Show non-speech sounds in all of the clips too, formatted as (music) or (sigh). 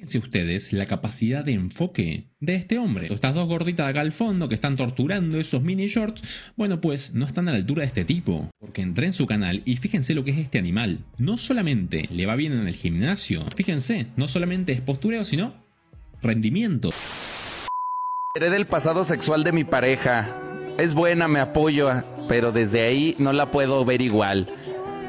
Fíjense ustedes la capacidad de enfoque de este hombre. Estas dos gorditas acá al fondo que están torturando esos mini shorts, bueno pues no están a la altura de este tipo. Porque entré en su canal y fíjense lo que es este animal. No solamente le va bien en el gimnasio, fíjense, no solamente es postureo sino rendimiento. Seré del pasado sexual de mi pareja. Es buena, me apoyo, pero desde ahí no la puedo ver igual.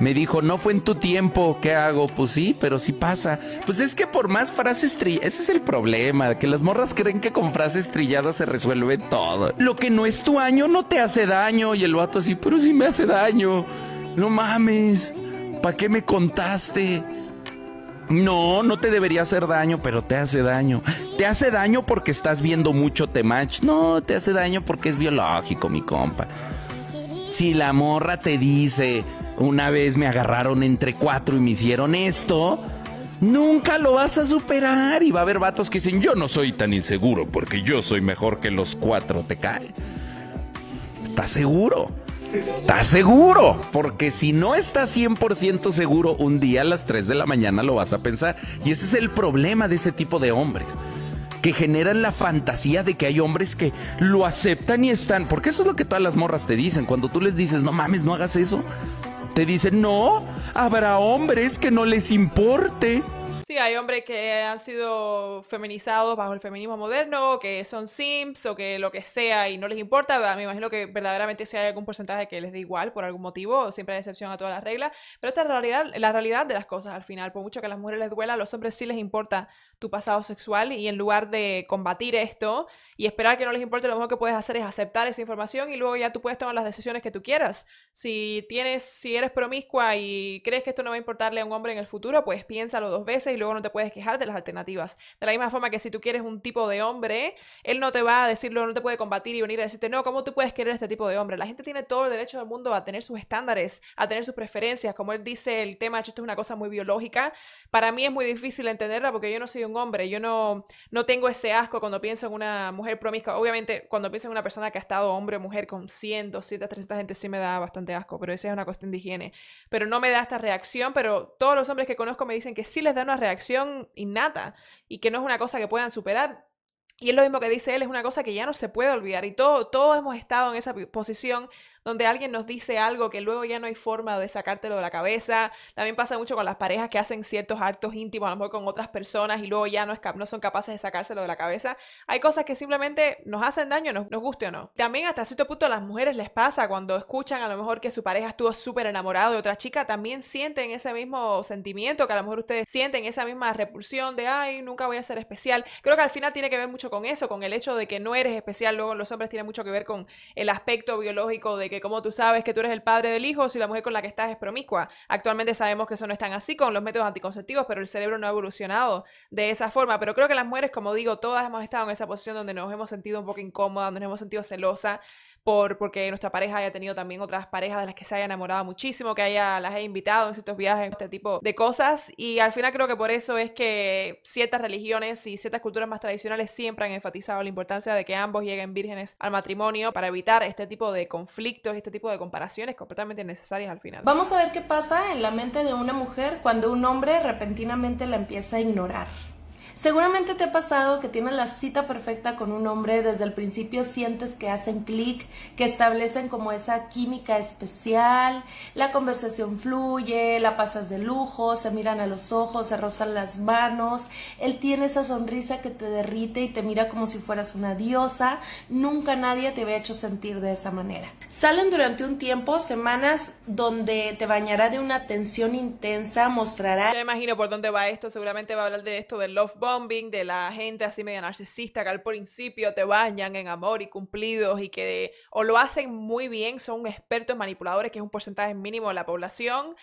Me dijo, no fue en tu tiempo, ¿qué hago? Pues sí, pero sí pasa. Pues es que por más frases trilladas, ese es el problema, que las morras creen que con frases trilladas se resuelve todo. Lo que no es tu año no te hace daño. Y el vato así, pero sí me hace daño. No mames, ¿para qué me contaste? No, no te debería hacer daño, pero te hace daño. Te hace daño porque estás viendo mucho Temach. No, te hace daño porque es biológico, mi compa. Si la morra te dice, una vez me agarraron entre cuatro y me hicieron esto. Nunca lo vas a superar. Y va a haber vatos que dicen, yo no soy tan inseguro porque yo soy mejor que los cuatro. ¿Te cae? ¿Estás seguro? ¿Estás seguro? Porque si no estás 100% seguro, un día a las 3 de la mañana lo vas a pensar. Y ese es el problema de ese tipo de hombres que generan la fantasía de que hay hombres que lo aceptan y están. Porque eso es lo que todas las morras te dicen. Cuando tú les dices, no mames, no hagas eso. Te dicen, no, habrá hombres que no les importe. Sí, hay hombres que han sido feminizados bajo el feminismo moderno, que son simps o que lo que sea y no les importa. Me imagino que verdaderamente si hay algún porcentaje que les dé igual por algún motivo, siempre hay excepción a todas las reglas. Pero esta es la realidad, la realidad de las cosas al final. Por mucho que a las mujeres les duela, a los hombres sí les importa tu pasado sexual y en lugar de combatir esto y esperar que no les importe, lo mejor que puedes hacer es aceptar esa información y luego ya tú puedes tomar las decisiones que tú quieras. Si tienes, si eres promiscua y crees que esto no va a importarle a un hombre en el futuro, pues piénsalo dos veces y luego no te puedes quejar de las alternativas. De la misma forma que si tú quieres un tipo de hombre, él no te va a decirlo, no te puede combatir y venir a decirte, no, ¿cómo tú puedes querer este tipo de hombre? La gente tiene todo el derecho del mundo a tener sus estándares, a tener sus preferencias. Como él dice, el tema, esto es una cosa muy biológica. Para mí es muy difícil entenderla porque yo no soy un hombre, yo no, no tengo ese asco cuando pienso en una mujer promiscua. Obviamente, cuando pienso en una persona que ha estado hombre o mujer con 100, 200, 300 gente, sí me da bastante asco, pero esa es una cuestión de higiene. Pero no me da esta reacción, pero todos los hombres que conozco me dicen que sí les da una reacción acción innata y que no es una cosa que puedan superar. Y es lo mismo que dice él, es una cosa que ya no se puede olvidar. Y todo, todos hemos estado en esa posición donde alguien nos dice algo que luego ya no hay forma de sacártelo de la cabeza. También pasa mucho con las parejas que hacen ciertos actos íntimos, a lo mejor con otras personas, y luego ya no, es, no son capaces de sacárselo de la cabeza. Hay cosas que simplemente nos hacen daño, nos, guste o no. También hasta cierto punto a las mujeres les pasa cuando escuchan a lo mejor que su pareja estuvo súper enamorado de otra chica, también sienten ese mismo sentimiento que a lo mejor ustedes sienten, esa misma repulsión de, ay, nunca voy a ser especial. Creo que al final tiene que ver mucho con eso, con el hecho de que no eres especial. Luego los hombres tienen mucho que ver con el aspecto biológico de que como tú sabes que tú eres el padre del hijo si la mujer con la que estás es promiscua. Actualmente sabemos que eso no es tan así con los métodos anticonceptivos, pero el cerebro no ha evolucionado de esa forma. Pero creo que las mujeres, como digo, todas hemos estado en esa posición donde nos hemos sentido un poco incómodas, donde nos hemos sentido celosa por porque nuestra pareja haya tenido también otras parejas de las que se haya enamorado muchísimo, que haya las haya invitado en ciertos viajes, este tipo de cosas. Y al final creo que por eso es que ciertas religiones y ciertas culturas más tradicionales siempre han enfatizado la importancia de que ambos lleguen vírgenes al matrimonio para evitar este tipo de conflictos, este tipo de comparaciones completamente innecesarias al final. Vamos a ver qué pasa en la mente de una mujer cuando un hombre repentinamente la empieza a ignorar. Seguramente te ha pasado que tienes la cita perfecta con un hombre, desde el principio sientes que hacen clic, que establecen como esa química especial, la conversación fluye, la pasas de lujo, se miran a los ojos, se rozan las manos, él tiene esa sonrisa que te derrite y te mira como si fueras una diosa, nunca nadie te había hecho sentir de esa manera. Salen durante un tiempo, semanas, donde te bañará de una tensión intensa, mostrará... Me imagino por dónde va esto, seguramente va a hablar de esto, del love bombing de la gente así media narcisista que al principio te bañan en amor y cumplidos y que o lo hacen muy bien, son expertos manipuladores, que es un porcentaje mínimo de la población,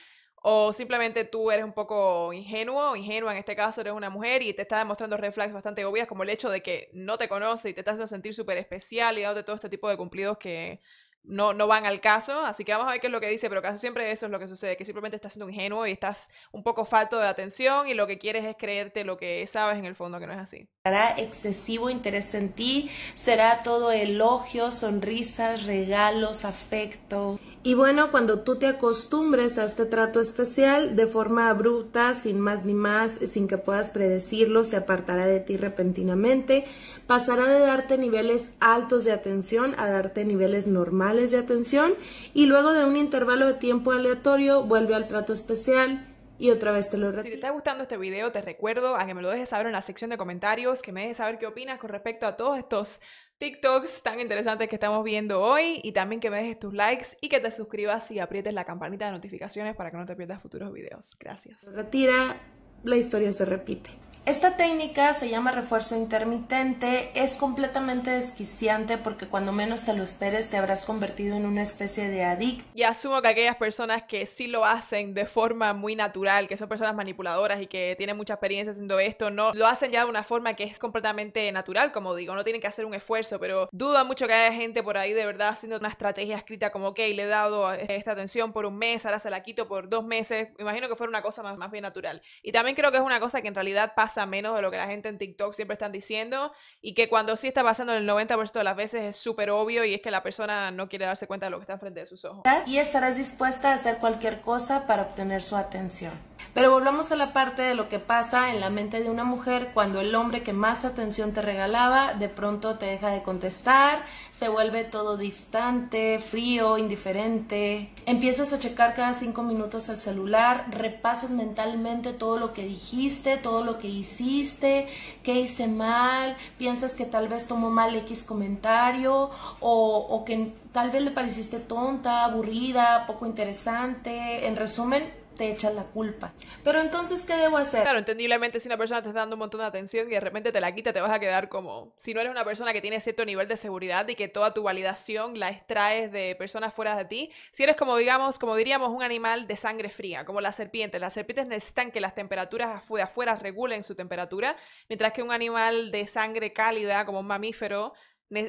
o simplemente tú eres un poco ingenuo, ingenua en este caso eres una mujer y te está demostrando reflex bastante obvias como el hecho de que no te conoce y te está haciendo sentir súper especial y de todo este tipo de cumplidos que no, no van al caso, así que vamos a ver qué es lo que dice, pero casi siempre eso es lo que sucede, que simplemente estás siendo ingenuo y estás un poco falto de atención y lo que quieres es creerte lo que sabes en el fondo que no es así. Será excesivo interés en ti, será todo elogios, sonrisas, regalos, afecto. Y bueno, cuando tú te acostumbres a este trato especial de forma abrupta, sin más ni más, sin que puedas predecirlo, se apartará de ti repentinamente, pasará de darte niveles altos de atención a darte niveles normales de atención y luego de un intervalo de tiempo aleatorio vuelve al trato especial y otra vez te lo repito. Si te está gustando este video, te recuerdo a que me lo dejes saber en la sección de comentarios, que me dejes saber qué opinas con respecto a todos estos TikToks tan interesantes que estamos viendo hoy y también que me dejes tus likes y que te suscribas y aprietes la campanita de notificaciones para que no te pierdas futuros videos. Gracias. Retira, la historia se repite. Esta técnica se llama refuerzo intermitente, es completamente desquiciante porque cuando menos te lo esperes te habrás convertido en una especie de adicto. Y asumo que aquellas personas que sí lo hacen de forma muy natural, que son personas manipuladoras y que tienen mucha experiencia haciendo esto, no lo hacen ya de una forma que es completamente natural, como digo, no tienen que hacer un esfuerzo, pero duda mucho que haya gente por ahí de verdad haciendo una estrategia escrita como, ok, le he dado esta atención por un mes, ahora se la quito por dos meses, Me imagino que fuera una cosa más, más bien natural. Y también creo que es una cosa que en realidad pasa a menos de lo que la gente en TikTok siempre están diciendo y que cuando sí está pasando el 90% de las veces es súper obvio y es que la persona no quiere darse cuenta de lo que está enfrente de sus ojos. Y estarás dispuesta a hacer cualquier cosa para obtener su atención. Pero volvamos a la parte de lo que pasa en la mente de una mujer cuando el hombre que más atención te regalaba de pronto te deja de contestar, se vuelve todo distante, frío, indiferente. Empiezas a checar cada cinco minutos el celular, repasas mentalmente todo lo que dijiste, todo lo que hiciste, qué hice mal, piensas que tal vez tomó mal X comentario o, o que tal vez le pareciste tonta, aburrida, poco interesante, en resumen, te echas la culpa. Pero entonces, ¿qué debo hacer? Claro, entendiblemente si una persona te está dando un montón de atención y de repente te la quita, te vas a quedar como, si no eres una persona que tiene cierto nivel de seguridad y que toda tu validación la extraes de personas fuera de ti, si eres como, digamos, como diríamos, un animal de sangre fría, como las serpientes, las serpientes necesitan que las temperaturas de afuera regulen su temperatura, mientras que un animal de sangre cálida, como un mamífero,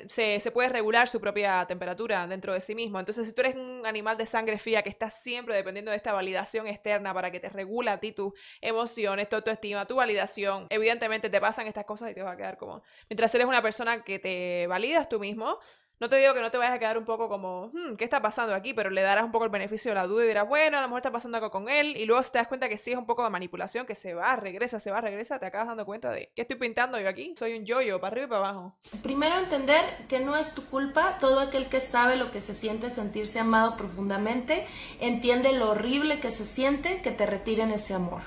se, puede regular su propia temperatura dentro de sí mismo. Entonces, si tú eres un animal de sangre fría que está siempre dependiendo de esta validación externa para que te regula a ti tus emociones, tu autoestima, tu validación, evidentemente te pasan estas cosas y te va a quedar como... Mientras eres una persona que te validas tú mismo, no te digo que no te vayas a quedar un poco como, hmm, ¿qué está pasando aquí? Pero le darás un poco el beneficio de la duda y dirás, bueno, a lo mejor está pasando algo con él. Y luego te das cuenta que sí es un poco de manipulación, que se va, regresa, se va, regresa, te acabas dando cuenta de, ¿qué estoy pintando yo aquí? Soy un yoyo, para arriba y para abajo. Primero entender que no es tu culpa. Todo aquel que sabe lo que se siente sentirse amado profundamente, entiende lo horrible que se siente que te retiren ese amor.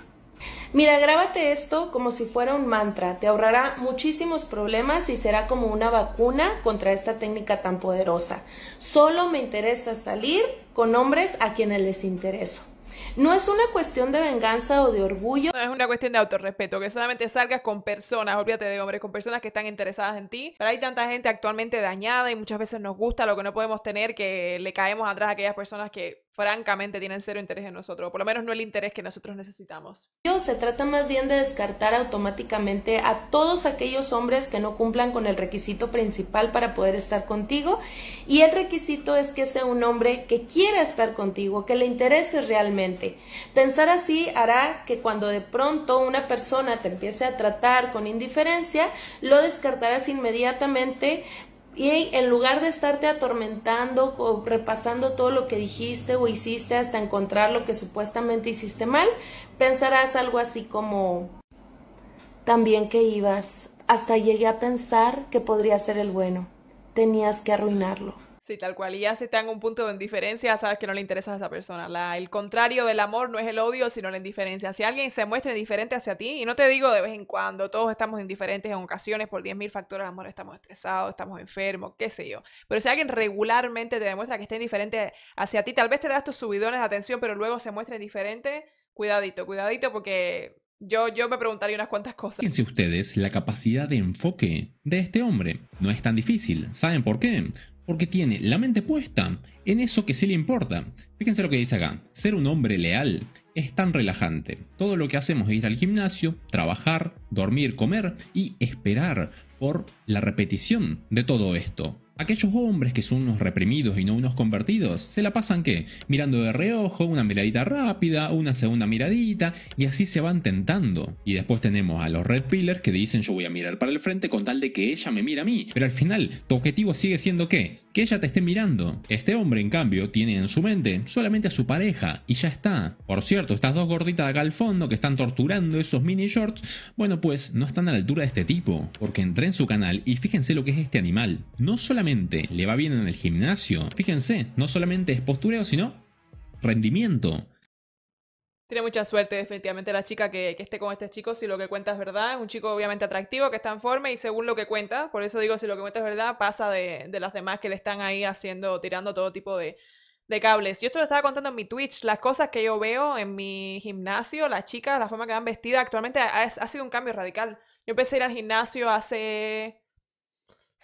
Mira, grábate esto como si fuera un mantra, te ahorrará muchísimos problemas y será como una vacuna contra esta técnica tan poderosa. Solo me interesa salir con hombres a quienes les intereso. No es una cuestión de venganza o de orgullo. No, es una cuestión de autorrespeto, que solamente salgas con personas, olvídate de hombres, con personas que están interesadas en ti. Pero hay tanta gente actualmente dañada y muchas veces nos gusta lo que no podemos tener que le caemos atrás a aquellas personas que francamente tienen cero interés en nosotros, o por lo menos no el interés que nosotros necesitamos. Se trata más bien de descartar automáticamente a todos aquellos hombres que no cumplan con el requisito principal para poder estar contigo y el requisito es que sea un hombre que quiera estar contigo, que le interese realmente. Pensar así hará que cuando de pronto una persona te empiece a tratar con indiferencia, lo descartarás inmediatamente y en lugar de estarte atormentando o repasando todo lo que dijiste o hiciste hasta encontrar lo que supuestamente hiciste mal, pensarás algo así como también que ibas. Hasta llegué a pensar que podría ser el bueno. Tenías que arruinarlo. Sí, tal cual. Y ya si está en un punto de indiferencia, sabes que no le interesa a esa persona. La, el contrario del amor no es el odio, sino la indiferencia. Si alguien se muestra indiferente hacia ti, y no te digo de vez en cuando, todos estamos indiferentes en ocasiones por 10.000 factores, amor, estamos estresados, estamos enfermos, qué sé yo. Pero si alguien regularmente te demuestra que está indiferente hacia ti, tal vez te das tus subidones de atención, pero luego se muestra indiferente, cuidadito, cuidadito porque yo, yo, me preguntaría unas cuantas cosas. Fíjense ustedes la capacidad de enfoque de este hombre. No es tan difícil. ¿Saben por qué? porque tiene la mente puesta en eso que sí le importa. Fíjense lo que dice acá, ser un hombre leal es tan relajante. Todo lo que hacemos es ir al gimnasio, trabajar, dormir, comer y esperar por la repetición de todo esto. Aquellos hombres que son unos reprimidos y no unos convertidos, se la pasan que mirando de reojo, una miradita rápida, una segunda miradita, y así se van tentando. Y después tenemos a los red Pillers que dicen yo voy a mirar para el frente con tal de que ella me mire a mí, pero al final tu objetivo sigue siendo qué? que ella te esté mirando. Este hombre en cambio tiene en su mente solamente a su pareja y ya está. Por cierto, estas dos gorditas de acá al fondo que están torturando esos mini shorts, bueno pues no están a la altura de este tipo, porque entré en su canal y fíjense lo que es este animal. No solamente le va bien en el gimnasio, fíjense, no solamente es postureo, sino rendimiento. Tiene mucha suerte, definitivamente, la chica que, esté con este chico, si lo que cuenta es verdad. Es un chico obviamente atractivo, que está en forma y según lo que cuenta, por eso digo, si lo que cuenta es verdad, pasa de, las demás que le están ahí haciendo, tirando todo tipo de, cables. Yo esto lo estaba contando en mi Twitch, las cosas que yo veo en mi gimnasio, las chicas, la forma que van vestidas, actualmente ha, ha sido un cambio radical. Yo empecé a ir al gimnasio hace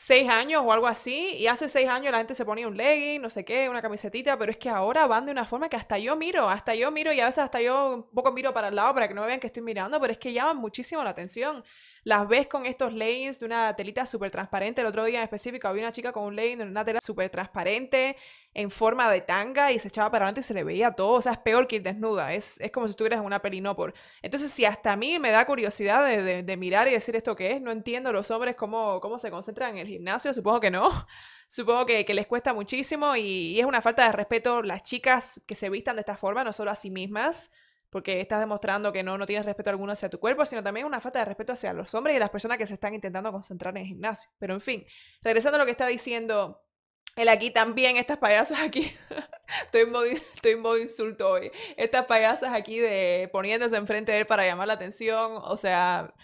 seis años o algo así, y hace seis años la gente se ponía un legging, no sé qué, una camisetita, pero es que ahora van de una forma que hasta yo miro, hasta yo miro y a veces hasta yo un poco miro para el lado para que no me vean que estoy mirando, pero es que llaman muchísimo la atención las ves con estos leggings de una telita súper transparente. El otro día en específico había una chica con un legging de una tela súper transparente en forma de tanga y se echaba para adelante y se le veía todo. O sea, es peor que ir desnuda. Es, como si estuvieras en una perinópor. Entonces, si hasta a mí me da curiosidad de, mirar y decir esto que es, no entiendo los hombres cómo, cómo se concentran en el gimnasio. Supongo que no. (laughs) Supongo que, les cuesta muchísimo y es una falta de respeto las chicas que se vistan de esta forma, no solo a sí mismas porque estás demostrando que no, no tienes respeto alguno hacia tu cuerpo, sino también una falta de respeto hacia los hombres y las personas que se están intentando concentrar en el gimnasio. Pero en fin, regresando a lo que está diciendo él aquí también, estas payasas aquí, (laughs) estoy en modo, estoy insulto hoy, estas payasas aquí de poniéndose enfrente de él para llamar la atención, o sea,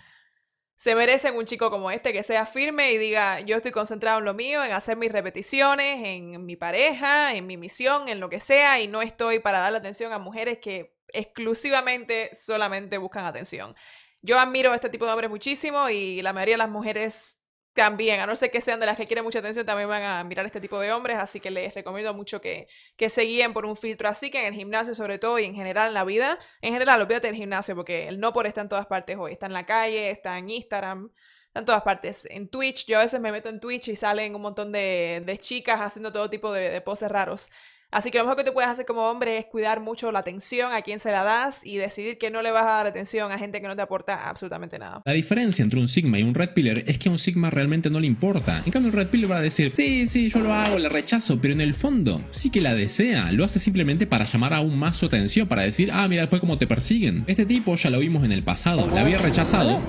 se merecen un chico como este que sea firme y diga, yo estoy concentrado en lo mío, en hacer mis repeticiones, en mi pareja, en mi misión, en lo que sea, y no estoy para dar la atención a mujeres que exclusivamente solamente buscan atención. Yo admiro a este tipo de hombres muchísimo y la mayoría de las mujeres también, a no ser que sean de las que quieren mucha atención, también van a mirar este tipo de hombres, así que les recomiendo mucho que, que se guíen por un filtro así, que en el gimnasio sobre todo y en general en la vida, en general, en el gimnasio porque el no por está en todas partes hoy, está en la calle, está en Instagram, está en todas partes, en Twitch, yo a veces me meto en Twitch y salen un montón de, chicas haciendo todo tipo de poses raros. Así que lo mejor que te puedes hacer como hombre es cuidar mucho la atención, a quien se la das y decidir que no le vas a dar atención a gente que no te aporta absolutamente nada. La diferencia entre un Sigma y un Red Pillar es que a un Sigma realmente no le importa. En cambio, un Red Pillar va a decir, sí, sí, yo lo hago, le rechazo, pero en el fondo sí que la desea. Lo hace simplemente para llamar aún más su atención, para decir, ah, mira después cómo te persiguen. Este tipo ya lo vimos en el pasado, la había rechazado.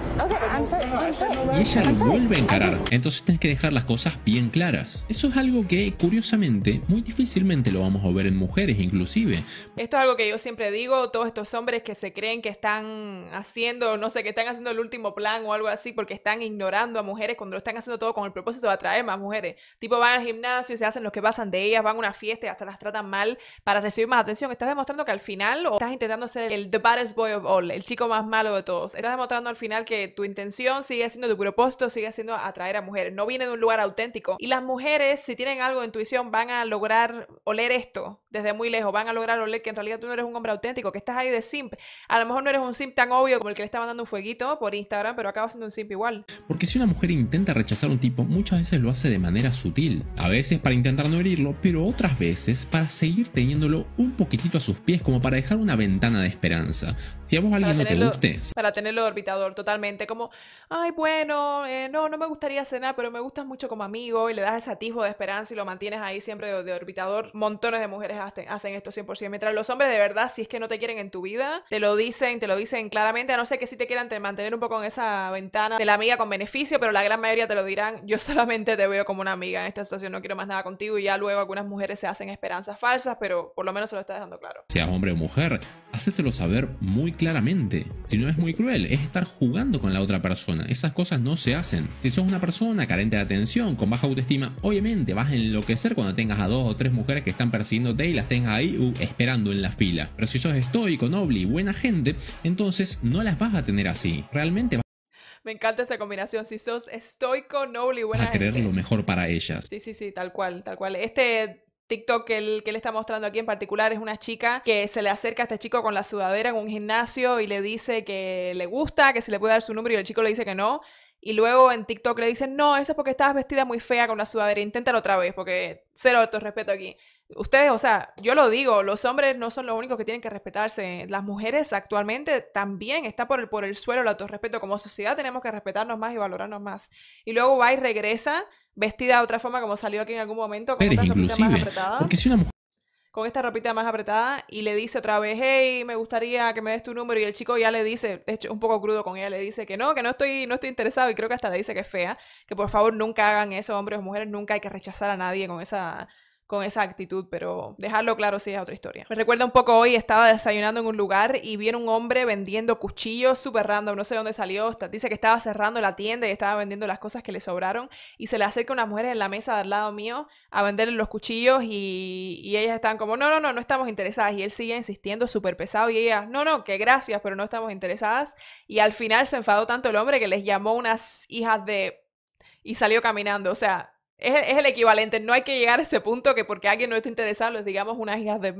Y ella lo vuelve a encarar. Entonces tienes que dejar las cosas bien claras. Eso es algo que, curiosamente, muy difícilmente lo vamos o ver en mujeres inclusive. Esto es algo que yo siempre digo, todos estos hombres que se creen que están haciendo, no sé, que están haciendo el último plan o algo así porque están ignorando a mujeres cuando lo están haciendo todo con el propósito de atraer más mujeres. Tipo van al gimnasio y se hacen los que pasan de ellas, van a una fiesta y hasta las tratan mal para recibir más atención. Estás demostrando que al final estás intentando ser el the baddest boy of all, el chico más malo de todos. Estás demostrando al final que tu intención sigue siendo tu propósito, sigue siendo atraer a mujeres. No viene de un lugar auténtico. Y las mujeres, si tienen algo de intuición, van a lograr oler esto, desde muy lejos, van a lograr oler que en realidad tú no eres un hombre auténtico, que estás ahí de simp. A lo mejor no eres un simp tan obvio como el que le está mandando un fueguito por Instagram, pero acaba siendo un simp igual. Porque si una mujer intenta rechazar a un tipo, muchas veces lo hace de manera sutil. A veces para intentar no herirlo, pero otras veces para seguir teniéndolo un poquitito a sus pies, como para dejar una ventana de esperanza. Si a vos alguien no te guste. Para tenerlo orbitador, totalmente. Como, ay, bueno, eh, no, no me gustaría cenar, pero me gustas mucho como amigo. Y le das ese atisbo de esperanza y lo mantienes ahí siempre de, de orbitador. Montones de mujeres hacen esto 100%. Mientras los hombres de verdad, si es que no te quieren en tu vida, te lo dicen, te lo dicen claramente, a no ser que si te quieran te mantener un poco en esa ventana de la amiga con beneficio, pero la gran mayoría te lo dirán, (laughs) yo solamente te veo como una amiga en esta situación, no quiero más nada contigo y ya luego algunas mujeres se hacen esperanzas falsas, pero por lo menos se lo está dejando claro. Sea hombre o mujer, hacéselo saber muy claramente. Si no es muy cruel, es estar jugando con la otra persona. Esas cosas no se hacen. Si sos una persona carente de atención, con baja autoestima, obviamente vas a enloquecer cuando tengas a dos o tres mujeres que están persiguiendo te las tengas ahí uh, esperando en la fila. Pero si sos estoico, noble y buena gente, entonces no las vas a tener así. Realmente me encanta esa combinación. Si sos estoico, noble y buena. gente A querer lo mejor para ellas. Sí, sí, sí, tal cual, tal cual. Este TikTok que le está mostrando aquí en particular es una chica que se le acerca a este chico con la sudadera en un gimnasio y le dice que le gusta, que se le puede dar su número y el chico le dice que no. Y luego en TikTok le dicen, no, eso es porque estabas vestida muy fea con la sudadera, inténtalo otra vez, porque cero de respeto aquí. Ustedes, o sea, yo lo digo, los hombres no son los únicos que tienen que respetarse. Las mujeres actualmente también está por el, por el suelo el autorrespeto. Como sociedad tenemos que respetarnos más y valorarnos más. Y luego va y regresa vestida de otra forma, como salió aquí en algún momento, con una más apretada con esta ropita más apretada y le dice otra vez, hey, me gustaría que me des tu número y el chico ya le dice, de hecho un poco crudo con ella, le dice que no, que no estoy, no estoy interesado y creo que hasta le dice que es fea, que por favor nunca hagan eso, hombres o mujeres, nunca hay que rechazar a nadie con esa con esa actitud, pero dejarlo claro sí es otra historia. Me recuerda un poco hoy, estaba desayunando en un lugar y vi un hombre vendiendo cuchillos súper random, no sé dónde salió, dice que estaba cerrando la tienda y estaba vendiendo las cosas que le sobraron y se le acerca una mujer en la mesa del lado mío a venderle los cuchillos y, y ellas estaban como, no, no, no, no estamos interesadas y él sigue insistiendo súper pesado y ella, no, no, que gracias, pero no estamos interesadas y al final se enfadó tanto el hombre que les llamó unas hijas de... y salió caminando, o sea, es, el equivalente, no hay que llegar a ese punto que porque alguien no está interesado, les digamos unas hijas de... Mm",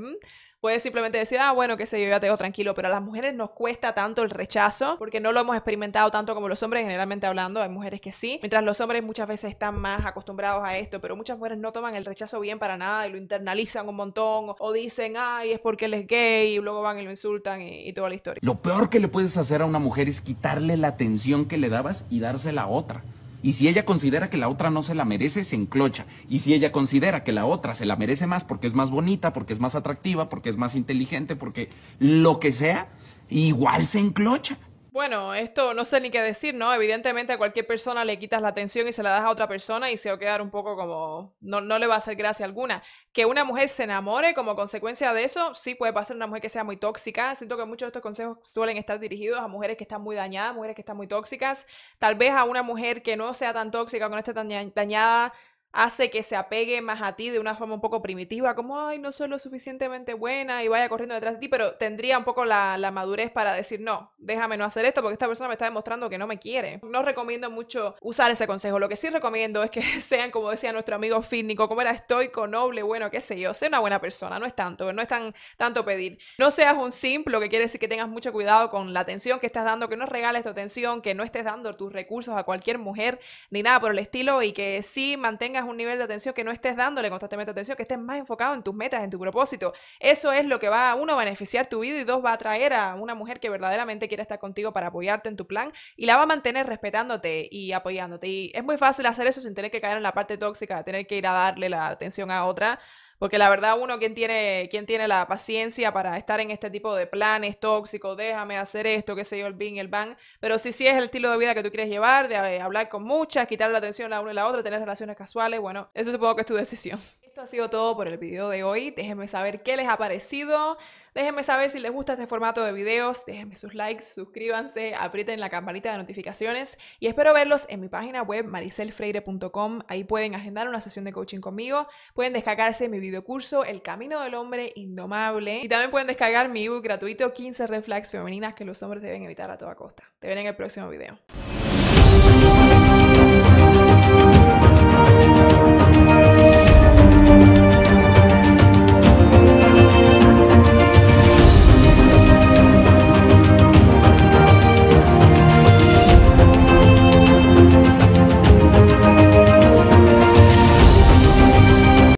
puede puedes simplemente decir, ah, bueno, qué sé yo, ya te tranquilo, pero a las mujeres nos cuesta tanto el rechazo porque no lo hemos experimentado tanto como los hombres, generalmente hablando, hay mujeres que sí, mientras los hombres muchas veces están más acostumbrados a esto, pero muchas mujeres no toman el rechazo bien para nada y lo internalizan un montón o, dicen, ay, es porque él es gay y luego van y lo insultan y, y, toda la historia. Lo peor que le puedes hacer a una mujer es quitarle la atención que le dabas y dársela a otra. Y si ella considera que la otra no se la merece, se enclocha. Y si ella considera que la otra se la merece más porque es más bonita, porque es más atractiva, porque es más inteligente, porque lo que sea, igual se enclocha. Bueno, esto no sé ni qué decir, ¿no? Evidentemente a cualquier persona le quitas la atención y se la das a otra persona y se va a quedar un poco como, no, le va a hacer gracia alguna. Que una mujer se enamore como consecuencia de eso, sí puede pasar una mujer que sea muy tóxica. Siento que muchos de estos consejos suelen estar dirigidos a mujeres que están muy dañadas, mujeres que están muy tóxicas. Tal vez a una mujer que no sea tan tóxica, que no esté tan dañada, hace que se apegue más a ti de una forma un poco primitiva, como, ay, no soy lo suficientemente buena y vaya corriendo detrás de ti, pero tendría un poco la, madurez para decir, no, déjame no hacer esto porque esta persona me está demostrando que no me quiere. No recomiendo mucho usar ese consejo, lo que sí recomiendo es que (laughs) sean, como decía nuestro amigo fínico como era estoico, noble, bueno, qué sé yo, sé una buena persona, no es tanto, no es tan, tanto pedir. No seas un simple, que quiere decir que tengas mucho cuidado con la atención que estás dando, que no regales tu atención, que no estés dando tus recursos a cualquier mujer, ni nada por el estilo, y que sí mantengas un nivel de atención, que no estés dándole constantemente atención, que estés más enfocado en tus metas, en tu propósito. Eso es lo que va, uno, a beneficiar tu vida y dos, va a atraer a una mujer que verdaderamente quiere estar contigo para apoyarte en tu plan y la va a mantener respetándote y apoyándote. Y es muy fácil hacer eso sin tener que caer en la parte tóxica, tener que ir a darle la atención a otra porque la verdad, uno, ¿quién tiene, quien tiene la paciencia para estar en este tipo de planes tóxicos? Déjame hacer esto, qué sé yo, el bing, el ban. Pero si sí, es el estilo de vida que tú quieres llevar, de eh, hablar con muchas, quitar la atención la una y la otra, tener relaciones casuales, bueno, eso supongo que es tu (laughs) decisión. Esto ha sido todo por el video de hoy. Déjenme saber qué les ha parecido. Déjenme saber si les gusta este formato de videos, déjenme sus likes, suscríbanse, aprieten la campanita de notificaciones y espero verlos en mi página web maricelfreire.com. Ahí pueden agendar una sesión de coaching conmigo, pueden descargarse mi videocurso El Camino del Hombre Indomable y también pueden descargar mi ebook gratuito 15 reflex femeninas que los hombres deben evitar a toda costa. Te ven en el próximo video.